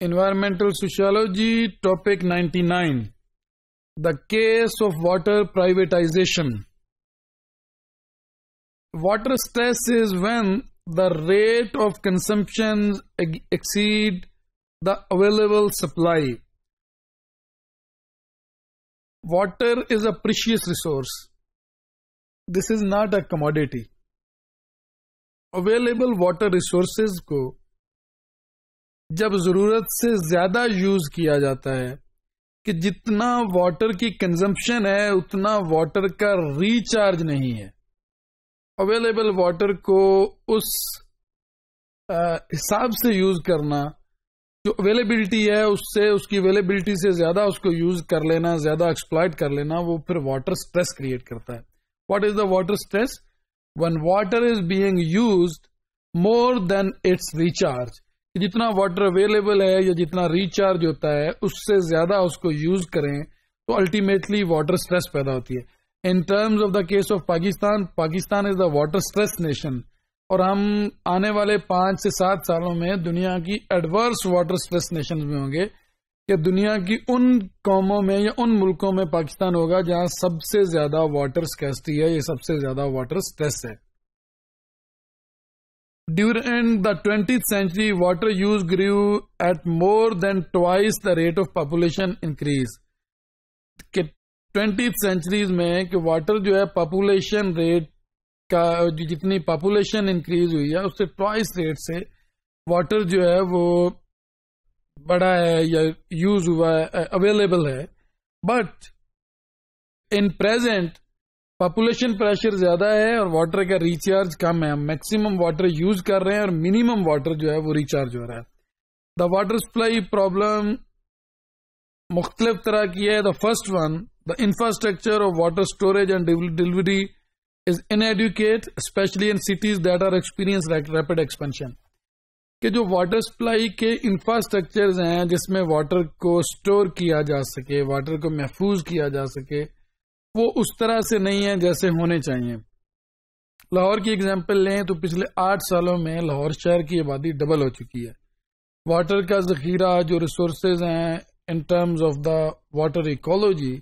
Environmental Sociology, Topic 99 The Case of Water Privatization Water stress is when the rate of consumption exceed the available supply. Water is a precious resource. This is not a commodity. Available water resources को जब जरूरत से ज्यादा use किया जाता है कि जितना वाटर की कंजम्पशन है उतना वाटर का रिचार्ज नहीं है अवेलेबल वाटर को उस हिसाब से यूज करना जो अवेलेबिलिटी है उससे उसकी अवेलेबिलिटी से ज्यादा उसको यूज कर लेना ज्यादा एक्सप्लॉयट कर लेना वो फिर वाटर स्ट्रेस क्रिएट करता है what is the water stress one water is being use more than its recharge जितना वाटर अवेलेबल है या जितना रिचार्ज होता है उससे ज्यादा उसको यूज करें तो अल्टीमेटली वाटर स्ट्रेस पैदा होती है in terms of the case of Pakistan Pakistan is the water stress nation और हम आने वाले पांच से सात सालों में दुनिया की एडवर्स वाटर स्ट्रेस नेशन में होंगे या दुनिया की उन कौमों में या उन मुल्कों में पाकिस्तान होगा जहां सबसे ज्यादा वाटर स्कैसिटी है या सबसे ज्यादा वाटर स्ट्रेस है During the 20th century, water use grew at more than twice the rate of population increase. कि 20th centuries में कि water जो है population rate का जितनी population increase हुई है उससे twice rate से water जो है वो बड़ा है या use हुआ है available है but in present population pressure ज्यादा है और वाटर का रिचार्ज कम है हम मैक्सिमम वाटर यूज कर रहे हैं और मिनिमम वाटर जो है वो रिचार्ज हो रहा है द वाटर सप्लाई प्रॉब्लम मुख्तलिफ तरह की है the first one the infrastructure of water storage and delivery is inadequate specially in cities that are experience rapid expansion के जो वाटर सप्लाई के इंफ्रास्ट्रक्चर हैं जिसमें वाटर को स्टोर किया जा सके वाटर को महफूज किया जा सके वो उस तरह से नहीं है जैसे होने चाहिए लाहौर की एग्जाम्पल लें तो पिछले आठ सालों में लाहौर शहर की आबादी डबल हो चुकी है वाटर का जखीरा जो रिसोर्सेज हैं in terms of the water ecology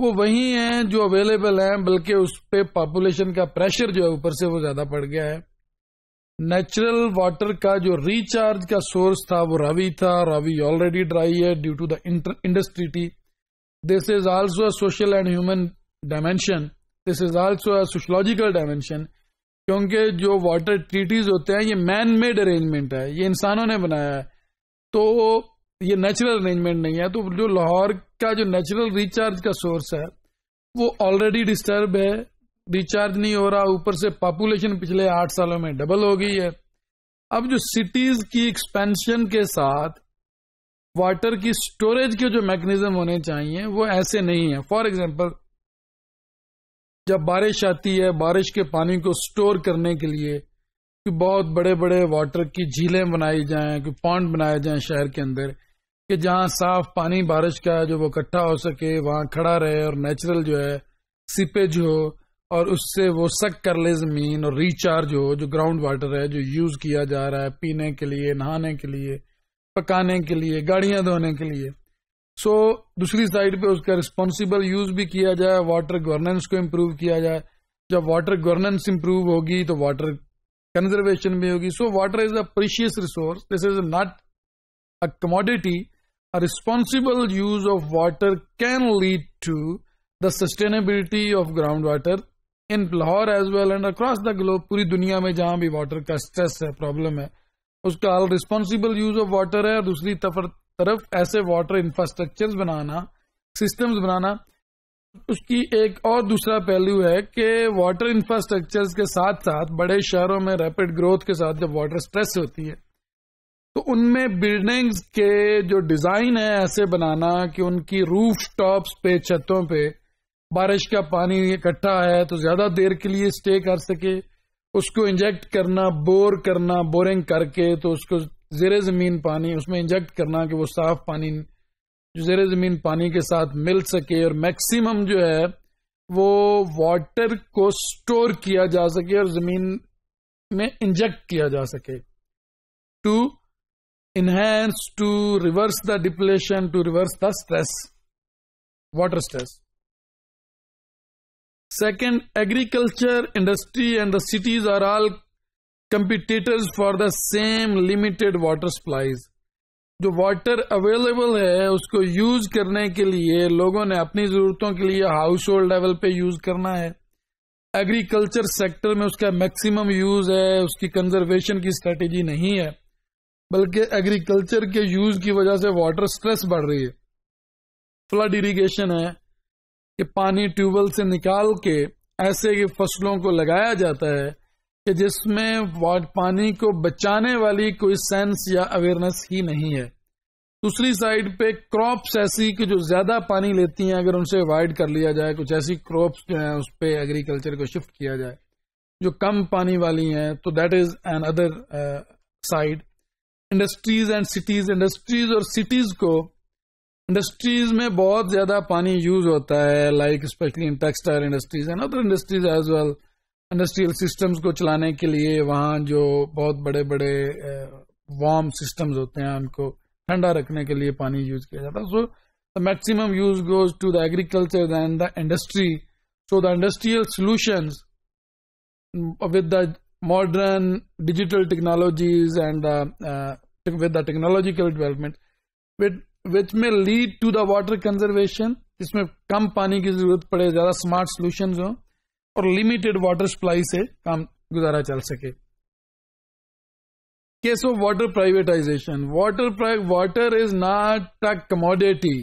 वो वही हैं जो अवेलेबल हैं बल्कि उस पर पॉपुलेशन का प्रेशर जो है ऊपर से वो ज्यादा पड़ गया है नेचुरल वाटर का जो रिचार्ज का सोर्स था वो रावी था रावी ऑलरेडी ड्राई है due to the industry This is also a social and human dimension. This is also a sociological dimension. क्योंकि जो वाटर treaties होते हैं ये मैन मेड arrangement है ये इंसानों ने बनाया है तो ये नेचुरल arrangement नहीं है तो जो लाहौर का जो नेचुरल रिचार्ज का सोर्स है वो ऑलरेडी डिस्टर्ब है रिचार्ज नहीं हो रहा ऊपर से पॉपुलेशन पिछले आठ सालों में डबल हो गई है अब जो सिटीज की एक्सपेंशन के साथ वाटर की स्टोरेज के जो मैकेनिज्म होने चाहिए वो ऐसे नहीं है फॉर एग्जाम्पल जब बारिश आती है बारिश के पानी को स्टोर करने के लिए कि बहुत बड़े बड़े वाटर की झीलें बनाई जाएं कि पॉन्ड बनाए जाएं शहर के अंदर कि जहां साफ पानी बारिश का जो वो इकट्ठा हो सके वहां खड़ा रहे और नेचुरल जो है सीपेज हो और उससे वो सक कर ले जमीन और रिचार्ज हो जो ग्राउंड वाटर है जो यूज किया जा रहा है पीने के लिए नहाने के लिए पकाने के लिए गाड़ियां धोने के लिए सो so, दूसरी साइड पे उसका रिस्पॉन्सिबल यूज भी किया जाए वाटर गवर्नेंस को इम्प्रूव किया जाए जब वाटर गवर्नेंस इम्प्रूव होगी तो वाटर कंजर्वेशन भी होगी so water is a precious resource this is not a commodity responsible use of water can lead to the sustainability of ground water in Lahore as well and across the globe पूरी दुनिया में जहां भी water का stress है problem है उसका responsible use of water है और दूसरी तरफ ऐसे वाटर इंफ्रास्ट्रक्चर बनाना सिस्टम बनाना उसकी एक और दूसरा पहलू है कि वाटर इंफ्रास्ट्रक्चर के साथ साथ बड़े शहरों में रैपिड ग्रोथ के साथ जब वाटर स्ट्रेस होती है तो उनमें बिल्डिंग्स के जो डिजाइन है ऐसे बनाना कि उनकी रूफ टॉप्स पे छतों पे बारिश का पानी इकट्ठा है तो ज्यादा देर के लिए स्टे कर सके उसको इंजेक्ट करना बोर करना बोरिंग करके तो उसको जेर जमीन पानी उसमें इंजेक्ट करना कि वो साफ पानी जो जेर जमीन पानी के साथ मिल सके और मैक्सिमम जो है वो वाटर को स्टोर किया जा सके और जमीन में इंजेक्ट किया जा सके to enhance to reverse the depletion to reverse the stress water stress Second, agriculture, industry and the cities are all competitors for the same limited water supplies. जो वाटर अवेलेबल है उसको यूज करने के लिए लोगों ने अपनी जरूरतों के लिए हाउस होल्ड लेवल पे यूज करना है एग्रीकल्चर सेक्टर में उसका मैक्सिमम यूज है उसकी कंजर्वेशन की स्ट्रेटेजी नहीं है बल्कि एग्रीकल्चर के यूज की वजह से वाटर स्ट्रेस बढ़ रही है फ्लड इरिगेशन है कि पानी ट्यूबवेल से निकाल के ऐसे की फसलों को लगाया जाता है कि जिसमें पानी को बचाने वाली कोई सेंस या अवेयरनेस ही नहीं है दूसरी साइड पे क्रॉप्स ऐसी कि जो ज्यादा पानी लेती हैं अगर उनसे अवॉइड कर लिया जाए कुछ ऐसी क्रॉप्स जो है उस पर एग्रीकल्चर को शिफ्ट किया जाए जो कम पानी वाली हैं तो that is another side industries and cities industries और सिटीज को इंडस्ट्रीज में बहुत ज्यादा पानी यूज होता है like specially in textile industries and other industries as well industrial systems को चलाने के लिए वहां जो बहुत बड़े बड़े वार्म सिस्टम्स होते हैं उनको ठंडा रखने के लिए पानी यूज किया जाता है so the maximum use goes to the agriculture and the industry so the industrial solution with the modern digital technologies and with the technological development with which may lead to the water conservation जिसमें कम पानी की जरूरत पड़े ज्यादा smart solution हो और limited water supply से काम गुजारा चल सके case of water privatization water water is not a commodity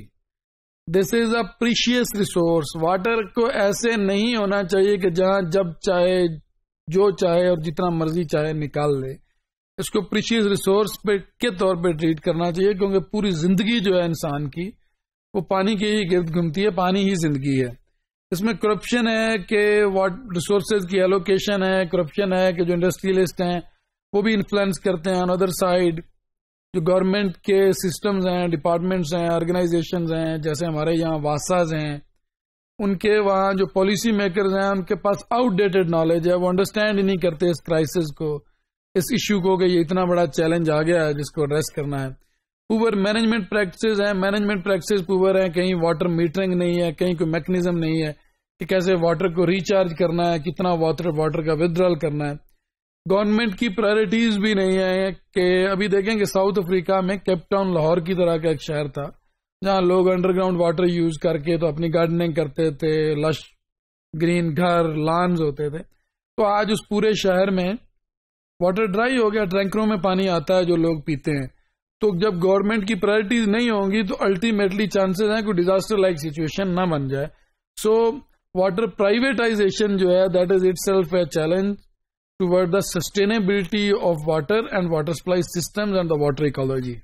this is a precious resource water को ऐसे नहीं होना चाहिए कि जहां जब चाहे जो चाहे और जितना मर्जी चाहे निकाल ले इसको प्रीशियस रिसोर्स पे के तौर पे ट्रीट करना चाहिए क्योंकि पूरी जिंदगी जो है इंसान की वो पानी के ही गिर्द घूमती है पानी ही जिंदगी है इसमें करप्शन है कि वाट रिसोर्सेज की एलोकेशन है करप्शन है कि जो इंडस्ट्रियलिस्ट हैं वो भी इन्फ्लुएंस करते हैं अनदर साइड जो गवर्नमेंट के सिस्टम्स हैं डिपार्टमेंट्स हैं ऑर्गेनाइजेशन हैं जैसे हमारे यहाँ वासाज हैं उनके वहाँ जो पॉलिसी मेकर्स हैं उनके पास आउटडेटेड नॉलेज है वो अंडरस्टैंड ही नहीं करते इस क्राइसिस को इस इश्यू को कि ये इतना बड़ा चैलेंज आ गया है जिसको एड्रेस करना है पुअर मैनेजमेंट प्रैक्टिस है मैनेजमेंट प्रैक्टिस पुअर है कहीं वाटर मीटरिंग नहीं है कहीं कोई मैकेनिज्म नहीं है कि कैसे वाटर को रिचार्ज करना है कितना वाटर वाटर का विदड्रॉल करना है गवर्नमेंट की प्रायोरिटीज भी नहीं है कि अभी देखें कि साउथ अफ्रीका में केपटाउन लाहौर की तरह का एक शहर था जहां लोग अंडरग्राउंड वाटर यूज करके तो अपनी गार्डनिंग करते थे लश ग्रीन घर लॉन्स होते थे तो आज उस पूरे शहर में वाटर ड्राई हो गया ट्रैंकरों में पानी आता है जो लोग पीते हैं तो जब गवर्नमेंट की प्रायोरिटीज नहीं होंगी तो अल्टीमेटली चांसेस हैं कि डिजास्टर लाइक सिचुएशन ना बन जाए सो वाटर प्राइवेटाइजेशन जो है that is itself a challenge toward the sustainability of water and water supply system and the water ecology